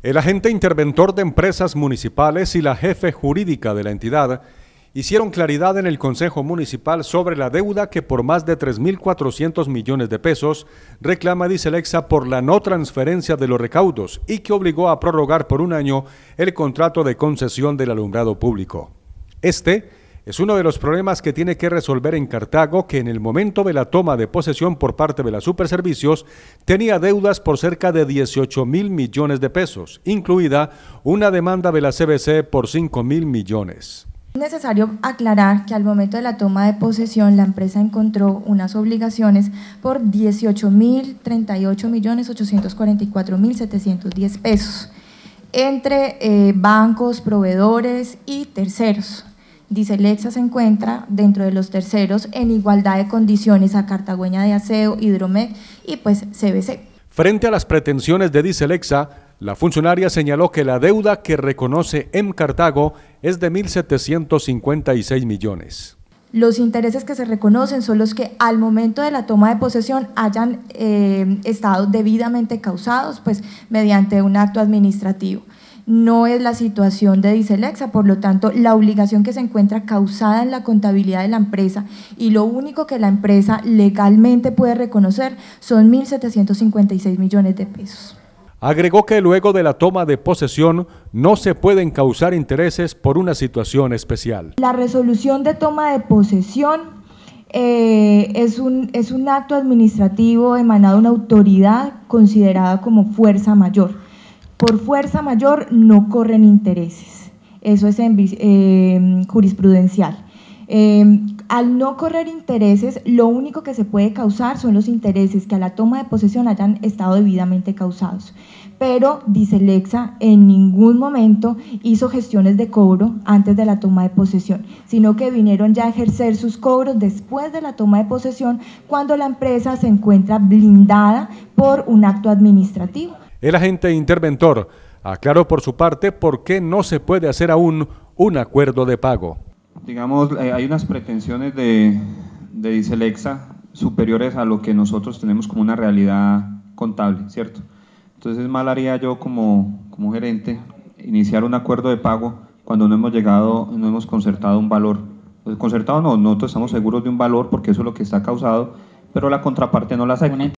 El agente interventor de empresas municipales y la jefe jurídica de la entidad hicieron claridad en el Consejo Municipal sobre la deuda que por más de 3.400 millones de pesos reclama Diselexa por la no transferencia de los recaudos y que obligó a prorrogar por un año el contrato de concesión del alumbrado público. Este es uno de los problemas que tiene que resolver en Cartago, que en el momento de la toma de posesión por parte de la Superservicios tenía deudas por cerca de 18 mil millones de pesos, incluida una demanda de la CBC por 5 mil millones. Es necesario aclarar que al momento de la toma de posesión la empresa encontró unas obligaciones por 18 mil mil 38 millones 844 710 pesos entre eh, bancos, proveedores y terceros. Dice se encuentra dentro de los terceros en igualdad de condiciones a Cartagüeña de Aseo, Hidromed y pues CBC. Frente a las pretensiones de Dicelexa, la funcionaria señaló que la deuda que reconoce en Cartago es de 1.756 millones. Los intereses que se reconocen son los que al momento de la toma de posesión hayan eh, estado debidamente causados pues, mediante un acto administrativo no es la situación de Diselexa, por lo tanto la obligación que se encuentra causada en la contabilidad de la empresa y lo único que la empresa legalmente puede reconocer son 1.756 millones de pesos. Agregó que luego de la toma de posesión no se pueden causar intereses por una situación especial. La resolución de toma de posesión eh, es, un, es un acto administrativo emanado de una autoridad considerada como fuerza mayor por fuerza mayor no corren intereses. Eso es en, em, jurisprudencial. Em, al no correr intereses, lo único que se puede causar son los intereses que a la toma de posesión hayan estado debidamente causados. Pero, dice Lexa, en ningún momento hizo gestiones de cobro antes de la toma de posesión, sino que vinieron ya a ejercer sus cobros después de la toma de posesión cuando la empresa se encuentra blindada por un acto administrativo el agente interventor aclaró por su parte por qué no se puede hacer aún un acuerdo de pago. Digamos, eh, hay unas pretensiones de, de superiores a lo que nosotros tenemos como una realidad contable, ¿cierto? Entonces mal haría yo como, como gerente iniciar un acuerdo de pago cuando no hemos llegado, no hemos concertado un valor. Pues, concertado no, nosotros estamos seguros de un valor porque eso es lo que está causado, pero la contraparte no la segmenta.